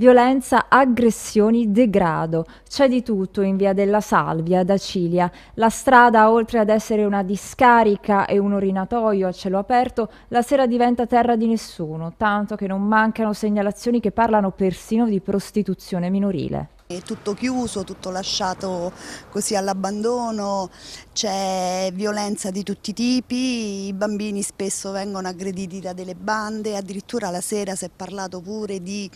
violenza, aggressioni, degrado. C'è di tutto in via della Salvia, da Cilia. La strada, oltre ad essere una discarica e un orinatoio a cielo aperto, la sera diventa terra di nessuno, tanto che non mancano segnalazioni che parlano persino di prostituzione minorile. È tutto chiuso, tutto lasciato così all'abbandono, c'è violenza di tutti i tipi, i bambini spesso vengono aggrediti da delle bande, addirittura la sera si è parlato pure di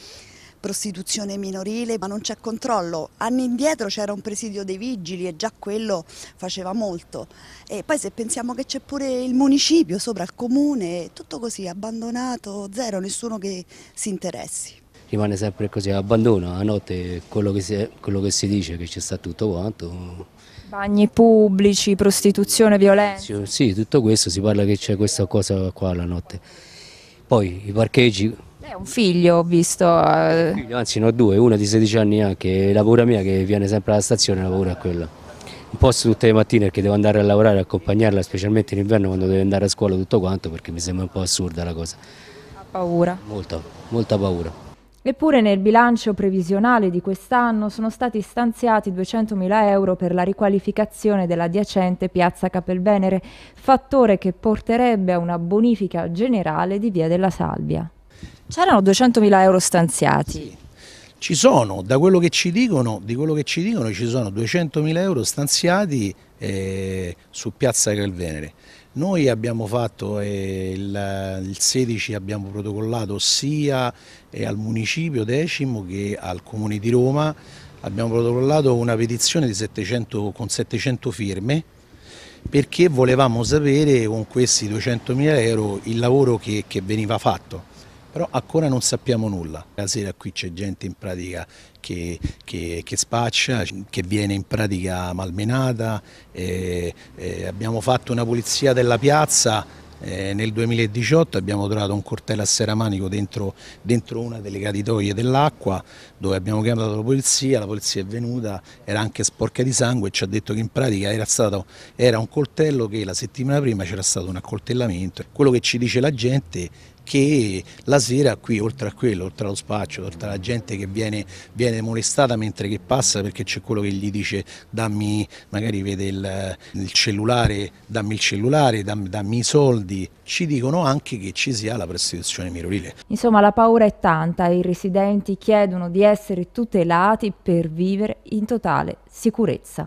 prostituzione minorile, ma non c'è controllo. Anni indietro c'era un presidio dei vigili e già quello faceva molto. E poi se pensiamo che c'è pure il municipio sopra il comune, tutto così abbandonato, zero, nessuno che si interessi. Rimane sempre così, abbandono a notte quello che si, quello che si dice, che ci sta tutto quanto. Bagni pubblici, prostituzione, violenza. Sì, tutto questo, si parla che c'è questa cosa qua la notte. Poi i parcheggi è un figlio, ho visto. Eh. Figlio, anzi, ne ho due, una di 16 anni anche, lavora mia che viene sempre alla stazione, lavora a quella. Un posto tutte le mattine perché devo andare a lavorare, accompagnarla, specialmente in inverno quando deve andare a scuola tutto quanto, perché mi sembra un po' assurda la cosa. Ha paura? Molta, molta paura. Eppure nel bilancio previsionale di quest'anno sono stati stanziati 200.000 euro per la riqualificazione dell'adiacente piazza Capelvenere, fattore che porterebbe a una bonifica generale di Via della Salvia. C'erano 200.000 euro stanziati. Ci sono, da quello che ci dicono, di quello che ci dicono ci sono 200.000 euro stanziati eh, su Piazza Calvenere. Noi abbiamo fatto, eh, il, il, 16 abbiamo protocollato sia eh, al Municipio Decimo che al Comune di Roma, abbiamo protocollato una petizione 700, con 700 firme perché volevamo sapere con questi 200.000 euro il lavoro che, che veniva fatto però ancora non sappiamo nulla. La sera qui c'è gente in pratica che, che, che, spaccia, che viene in pratica malmenata, eh, eh, abbiamo fatto una pulizia della piazza eh, nel 2018 abbiamo trovato un cortello a seramanico dentro, dentro una delle caditoie dell'acqua dove abbiamo chiamato la polizia, la polizia è venuta, era anche sporca di sangue e ci ha detto che in pratica era, stato, era un coltello che la settimana prima c'era stato un accoltellamento. Quello che ci dice la gente che la sera qui, oltre a quello, oltre allo spaccio, oltre alla gente che viene, viene molestata mentre che passa perché c'è quello che gli dice dammi, magari vede il, il cellulare, dammi il cellulare, dammi, dammi, i soldi, ci dicono anche che ci sia la prostituzione minorile. Insomma la paura è tanta e i residenti chiedono di essere tutelati per vivere in totale sicurezza.